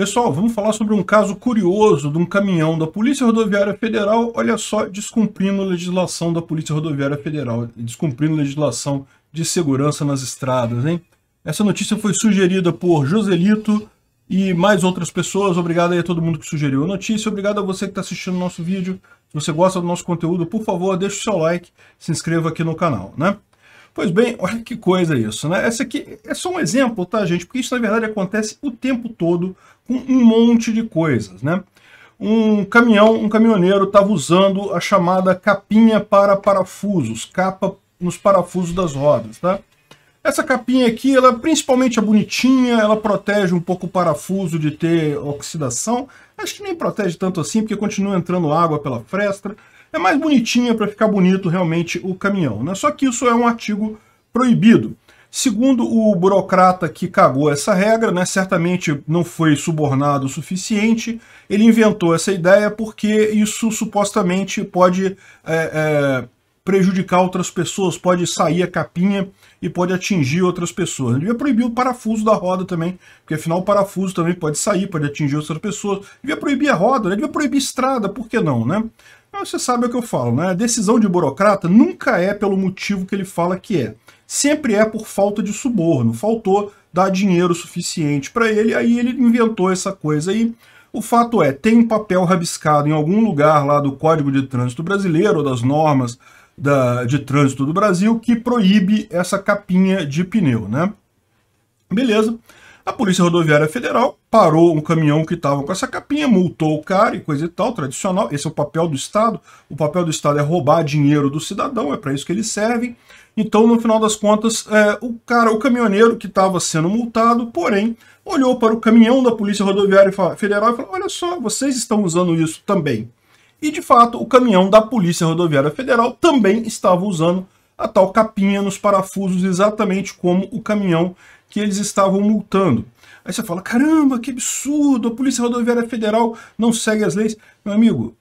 Pessoal, vamos falar sobre um caso curioso de um caminhão da Polícia Rodoviária Federal, olha só, descumprindo legislação da Polícia Rodoviária Federal, descumprindo legislação de segurança nas estradas, hein? Essa notícia foi sugerida por Joselito e mais outras pessoas. Obrigado aí a todo mundo que sugeriu a notícia. Obrigado a você que está assistindo o nosso vídeo. Se você gosta do nosso conteúdo, por favor, deixe o seu like, se inscreva aqui no canal, né? Pois bem, olha que coisa isso, né? Essa aqui é só um exemplo, tá, gente? Porque isso, na verdade, acontece o tempo todo com um monte de coisas, né? Um caminhão, um caminhoneiro estava usando a chamada capinha para parafusos, capa nos parafusos das rodas, tá? Essa capinha aqui, ela é principalmente é bonitinha, ela protege um pouco o parafuso de ter oxidação. Acho que nem protege tanto assim, porque continua entrando água pela fresta é mais bonitinha para ficar bonito realmente o caminhão. Né? Só que isso é um artigo proibido. Segundo o burocrata que cagou essa regra, né, certamente não foi subornado o suficiente, ele inventou essa ideia porque isso supostamente pode é, é, prejudicar outras pessoas, pode sair a capinha e pode atingir outras pessoas. Ele devia proibir o parafuso da roda também, porque afinal o parafuso também pode sair, pode atingir outras pessoas. Ele devia proibir a roda, né? devia proibir estrada, por que não, né? Você sabe o que eu falo, né? A decisão de burocrata nunca é pelo motivo que ele fala que é. Sempre é por falta de suborno. Faltou dar dinheiro suficiente para ele, aí ele inventou essa coisa aí. O fato é, tem um papel rabiscado em algum lugar lá do Código de Trânsito Brasileiro, ou das normas da, de trânsito do Brasil, que proíbe essa capinha de pneu, né? Beleza. A Polícia Rodoviária Federal parou um caminhão que estava com essa capinha, multou o cara e coisa e tal, tradicional. Esse é o papel do Estado. O papel do Estado é roubar dinheiro do cidadão, é para isso que eles servem. Então, no final das contas, é, o cara, o caminhoneiro que estava sendo multado, porém, olhou para o caminhão da Polícia Rodoviária Federal e falou: Olha só, vocês estão usando isso também. E de fato, o caminhão da Polícia Rodoviária Federal também estava usando a tal capinha nos parafusos, exatamente como o caminhão que eles estavam multando. Aí você fala, caramba, que absurdo, a Polícia Rodoviária Federal não segue as leis. Meu amigo,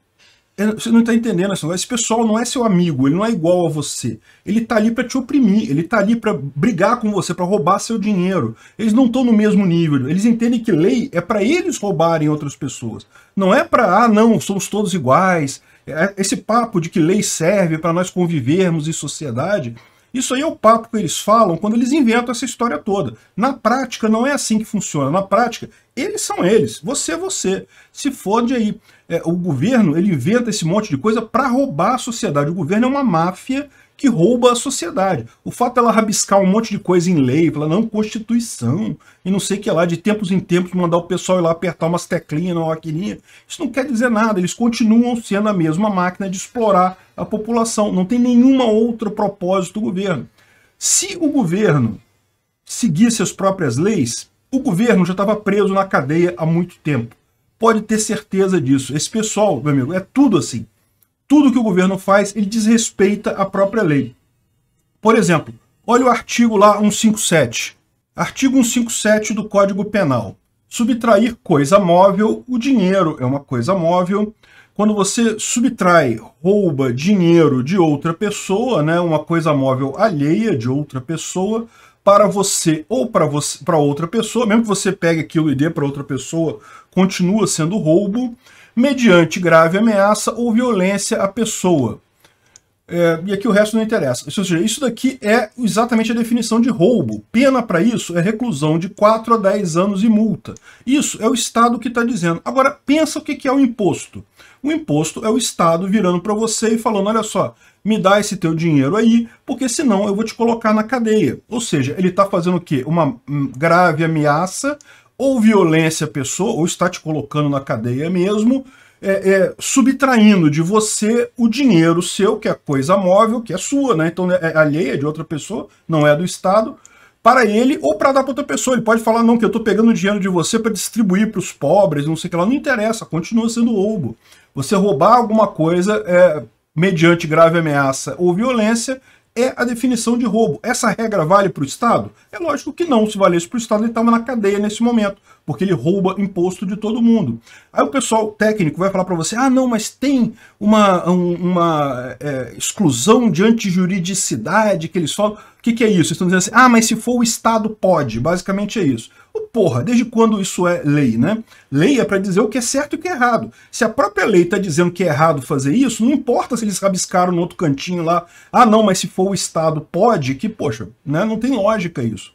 é, você não está entendendo esse assim, Esse pessoal não é seu amigo, ele não é igual a você. Ele está ali para te oprimir, ele está ali para brigar com você, para roubar seu dinheiro. Eles não estão no mesmo nível. Eles entendem que lei é para eles roubarem outras pessoas. Não é para, ah, não, somos todos iguais. É, esse papo de que lei serve para nós convivermos em sociedade isso aí é o papo que eles falam quando eles inventam essa história toda. Na prática, não é assim que funciona. Na prática, eles são eles, você é você. Se fode aí. É, o governo ele inventa esse monte de coisa para roubar a sociedade. O governo é uma máfia que rouba a sociedade. O fato dela rabiscar um monte de coisa em lei, falar não constituição, e não sei que lá, de tempos em tempos mandar o pessoal ir lá apertar umas teclinhas na maquininha, isso não quer dizer nada, eles continuam sendo a mesma máquina de explorar a população. Não tem nenhuma outra propósito do governo. Se o governo seguir suas próprias leis, o governo já estava preso na cadeia há muito tempo. Pode ter certeza disso. Esse pessoal, meu amigo, é tudo assim. Tudo que o governo faz, ele desrespeita a própria lei. Por exemplo, olha o artigo lá 157. Artigo 157 do Código Penal. Subtrair coisa móvel, o dinheiro é uma coisa móvel, quando você subtrai, rouba dinheiro de outra pessoa, né, uma coisa móvel alheia de outra pessoa, para você ou para você para outra pessoa, mesmo que você pegue aquilo e dê para outra pessoa, continua sendo roubo, mediante grave ameaça ou violência à pessoa. É, e aqui o resto não interessa. Ou seja, isso daqui é exatamente a definição de roubo. Pena para isso é reclusão de 4 a 10 anos e multa. Isso é o Estado que está dizendo. Agora, pensa o que é o imposto. O imposto é o Estado virando para você e falando, olha só, me dá esse teu dinheiro aí, porque senão eu vou te colocar na cadeia. Ou seja, ele está fazendo o quê? Uma hum, grave ameaça ou violência a pessoa, ou está te colocando na cadeia mesmo, é, é, subtraindo de você o dinheiro seu, que é coisa móvel, que é sua, né? Então é alheia de outra pessoa, não é do Estado, para ele ou para dar para outra pessoa. Ele pode falar, não, que eu estou pegando dinheiro de você para distribuir para os pobres, não sei o que lá. Não interessa, continua sendo roubo. Você roubar alguma coisa é, mediante grave ameaça ou violência é a definição de roubo. Essa regra vale para o Estado? É lógico que não. Se valesse para o Estado, ele estava na cadeia nesse momento, porque ele rouba imposto de todo mundo. Aí o pessoal técnico vai falar para você, ah, não, mas tem uma, um, uma é, exclusão de antijuridicidade que eles falam. O que, que é isso? Eles estão dizendo assim, ah, mas se for o Estado, pode. Basicamente é isso porra, desde quando isso é lei, né? Lei é para dizer o que é certo e o que é errado. Se a própria lei está dizendo que é errado fazer isso, não importa se eles rabiscaram no outro cantinho lá, ah não, mas se for o Estado pode, que poxa, né? não tem lógica isso.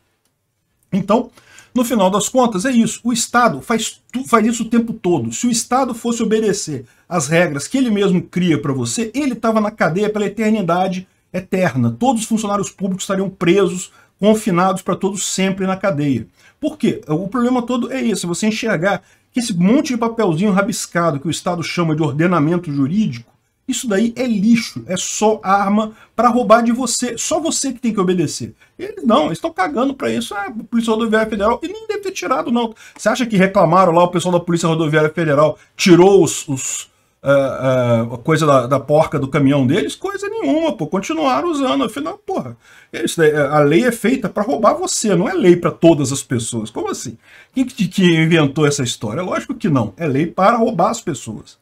Então, no final das contas, é isso. O Estado faz, faz isso o tempo todo. Se o Estado fosse obedecer às regras que ele mesmo cria para você, ele estava na cadeia pela eternidade eterna. Todos os funcionários públicos estariam presos confinados para todos sempre na cadeia. Por quê? O problema todo é esse, você enxergar que esse monte de papelzinho rabiscado que o Estado chama de ordenamento jurídico, isso daí é lixo, é só arma para roubar de você. Só você que tem que obedecer. Eles não, eles estão cagando para isso. a é, Polícia Rodoviária Federal, e nem deve ter tirado, não. Você acha que reclamaram lá, o pessoal da Polícia Rodoviária Federal tirou os, os ah, ah, a, coisa da, da, porca do caminhão deles? Coisa nenhuma, pô. Continuaram usando. Afinal, porra, é isso, a lei é feita para roubar você, não é lei para todas as pessoas. Como assim? Quem que, que inventou essa história? Lógico que não. É lei para roubar as pessoas.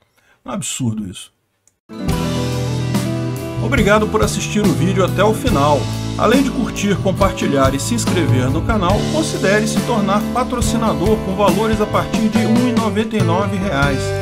É um absurdo isso. Obrigado por assistir o vídeo até o final. Além de curtir, compartilhar e se inscrever no canal, considere se tornar patrocinador com valores a partir de R$ 1,99